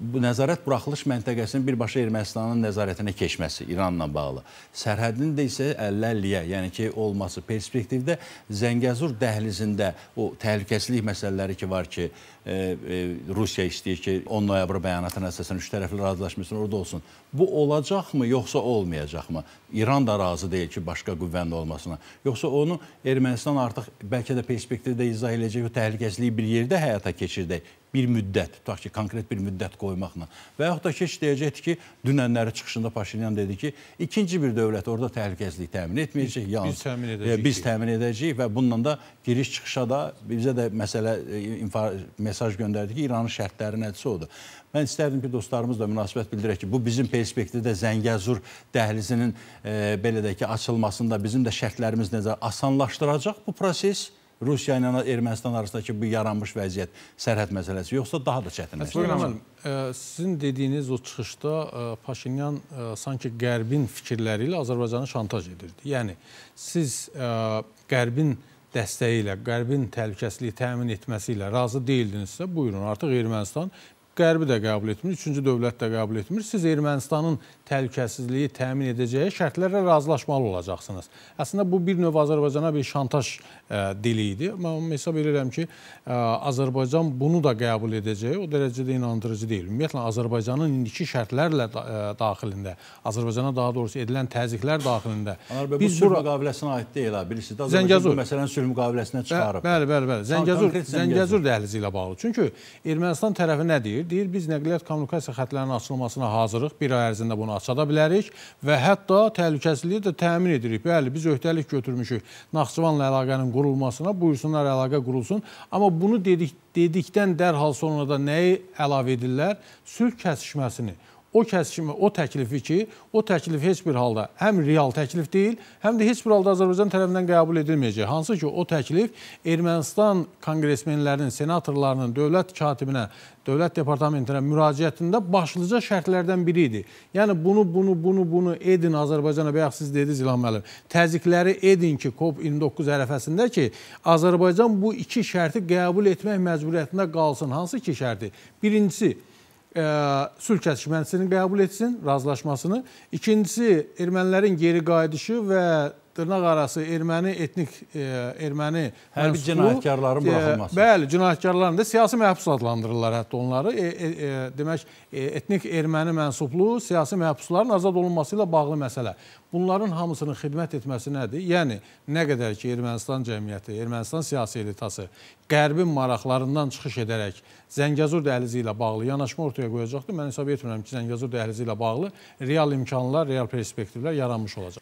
bu nəzarət buraxılış məntəqəsinin birbaşa Ermənistanın nəzarətinə keçməsi İranla bağlı. Sərhədin də isə 50-50-yə, yəni ki, olması perspektivdə Zəngəzur dəhlizində o təhlükəsizlik məsələləri ki var ki, e, e, Rusiya istəyir ki, 10 noyabr bəyanatına əsasən üç tərəfli razılaşmasın orada olsun. Bu olacaqmı, yoxsa olmayacaqmı? İran da razı deyil ki, başqa qüvvənin olmasına. Yoxsa onu Ermənistan artıq bəlkə də perspektivdə izah edəcək o təhlükəsizliyi bir yerdə həyata keçirdək bir müddət, tutaq ki, konkret bir müddət qoyaq qoymaqla. Və yaxud da ki, deyəcəkdi ki, dünənləri çıxışında Paşinyan dedi ki, ikinci bir dövlət orada təhlükəsizlik təmin etməyəcək, yalnız biz təmin edəcəyik, e, biz təmin edəcəyik və bununla da giriş-çıxışa da bizə də məsələ e, infa, mesaj göndərdi ki, İranın şərtləri nədirsə odur. Mən istərdim ki, dostlarımız da münasibət bildirək ki, bu bizim perspektivdə Zəngəzur dəhlizinin e, belə də ki, açılmasında bizim də şərtlərimiz necə asanlaşdıracaq bu proses Rusiya ilə Ermənistan arasındakı bu yaranmış vəziyyət sərhəd məsələsi yoxsa daha da çətinləşir? Əslində, e, sizin dediyiniz o çıxışda e, Paşinyan e, sanki Qərbin fikirləri ilə Azərbaycanı şantaj edirdi. Yəni siz Qərbin dəstəyi ilə, Qərbin təhlükəsizliyi təmin etməsi ilə razı deyildinizsə, buyurun, artıq Ermənistan Qərbi də qəbul etmir, üçüncü dövlət də qəbul etmir. Siz Ermənistanın təhlükəsizliyi təmin edəcəyi şərtlərlə razılaşmalı olacaqsınız. Əslində bu bir növ Azərbaycana bir şantaj e, dili idi. Mən hesab edirəm ki, e, Azərbaycan bunu da qəbul edəcəyi o dərəcədə inandırıcı deyil. Ümumiyyətlə Azərbaycanın indiki şərtlərlə e, daxilində, Azərbaycana daha doğrusu edilən təzyiqlər daxilində Anar bəy, biz bu sülh müqaviləsinə aid deyil ha, bilirsiniz. Azərbaycan Zəngəzur. bu məsələni sülh müqaviləsindən çıxarıb. Bəli, bəli, bəli. Zəngəzur, Zəngəzur dəhlizi ilə bağlı. Çünki Ermənistan tərəfi nə deyir? deyir. Deyir, biz nəqliyyat kommunikasiya xətlərinin açılmasına hazırıq, bir ay ərzində bunu açada bilərik və hətta təhlükəsizliyi də təmin edirik. Bəli, biz öhdəlik götürmüşük Naxçıvanla əlaqənin qurulmasına, buyursunlar əlaqə qurulsun. Amma bunu dedik, dedikdən dərhal sonra da nəyi əlavə edirlər? Sülh kəsişməsini o kəsmi, o təklifi ki, o təklif heç bir halda həm real təklif deyil, həm də heç bir halda Azərbaycan tərəfindən qəbul edilməyəcək. Hansı ki, o təklif Ermənistan konqresmenlərinin, senatorlarının dövlət katibinə, dövlət departamentinə müraciətində başlıca şərtlərdən biri idi. Yəni bunu, bunu, bunu, bunu edin Azərbaycana, bayaq siz dediniz İlham müəllim. Təzyiqləri edin ki, COP29 ərəfəsində ki, Azərbaycan bu iki şərti qəbul etmək məcburiyyətində qalsın. Hansı iki şərti? Birincisi, sülh kəsişməsini qəbul etsin, razılaşmasını. İkincisi, ermənilərin geri qayıdışı və dırnaq arası erməni etnik e, erməni hərbi cinayətkarların e, buraxılması. E, bəli, cinayətkarların da siyasi məhbus adlandırırlar hətta onları. E, e, e, demək e, etnik erməni mənsublu siyasi məhbusların azad olunması ilə bağlı məsələ. Bunların hamısının xidmət etməsi nədir? Yəni nə qədər ki Ermənistan cəmiyyəti, Ermənistan siyasi elitası Qərbin maraqlarından çıxış edərək Zəngəzur dəhlizi ilə bağlı yanaşma ortaya qoyacaqdı. Mən hesab etmirəm ki, Zəngəzur dəhlizi ilə bağlı real imkanlar, real perspektivlər yaranmış olacaq.